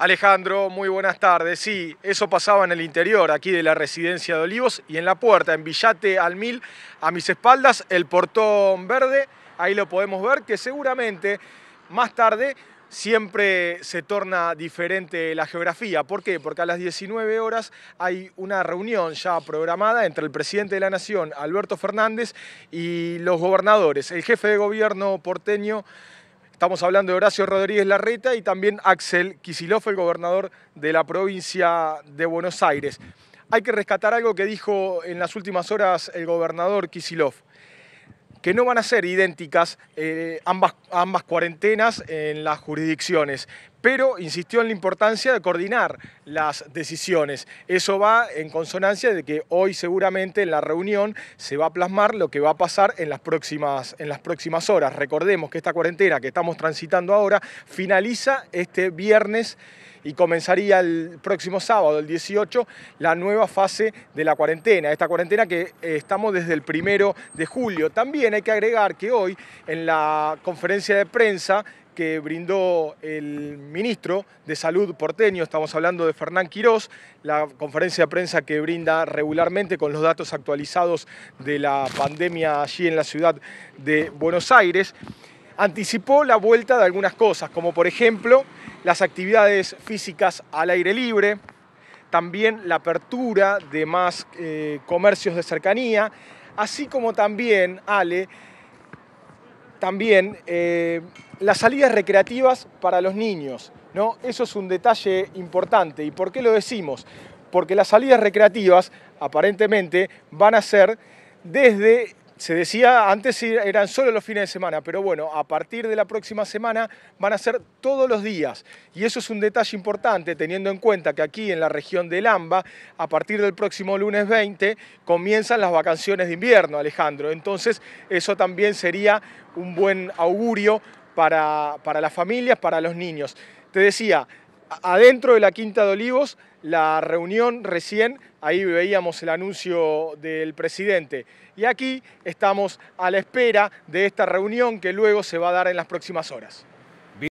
Alejandro, muy buenas tardes. Sí, eso pasaba en el interior, aquí de la residencia de Olivos y en la puerta, en Villate al Mil, a mis espaldas, el portón verde. Ahí lo podemos ver que seguramente más tarde siempre se torna diferente la geografía. ¿Por qué? Porque a las 19 horas hay una reunión ya programada entre el presidente de la Nación, Alberto Fernández, y los gobernadores, el jefe de gobierno porteño. Estamos hablando de Horacio Rodríguez Larreta y también Axel Kicillof, el gobernador de la provincia de Buenos Aires. Hay que rescatar algo que dijo en las últimas horas el gobernador Kicillof, que no van a ser idénticas eh, ambas, ambas cuarentenas en las jurisdicciones, pero insistió en la importancia de coordinar las decisiones. Eso va en consonancia de que hoy seguramente en la reunión se va a plasmar lo que va a pasar en las próximas, en las próximas horas. Recordemos que esta cuarentena que estamos transitando ahora finaliza este viernes y comenzaría el próximo sábado, el 18, la nueva fase de la cuarentena. Esta cuarentena que eh, estamos desde el primero de julio. También hay que agregar que hoy en la conferencia de prensa que brindó el ministro de Salud porteño, estamos hablando de Fernán Quirós, la conferencia de prensa que brinda regularmente con los datos actualizados de la pandemia allí en la ciudad de Buenos Aires, anticipó la vuelta de algunas cosas, como por ejemplo las actividades físicas al aire libre, también la apertura de más eh, comercios de cercanía, así como también, Ale, también eh, las salidas recreativas para los niños. ¿no? Eso es un detalle importante. ¿Y por qué lo decimos? Porque las salidas recreativas aparentemente van a ser desde se decía, antes eran solo los fines de semana, pero bueno, a partir de la próxima semana van a ser todos los días. Y eso es un detalle importante, teniendo en cuenta que aquí en la región de AMBA, a partir del próximo lunes 20, comienzan las vacaciones de invierno, Alejandro. Entonces, eso también sería un buen augurio para, para las familias, para los niños. Te decía, adentro de la Quinta de Olivos, la reunión recién, ahí veíamos el anuncio del presidente. Y aquí estamos a la espera de esta reunión que luego se va a dar en las próximas horas.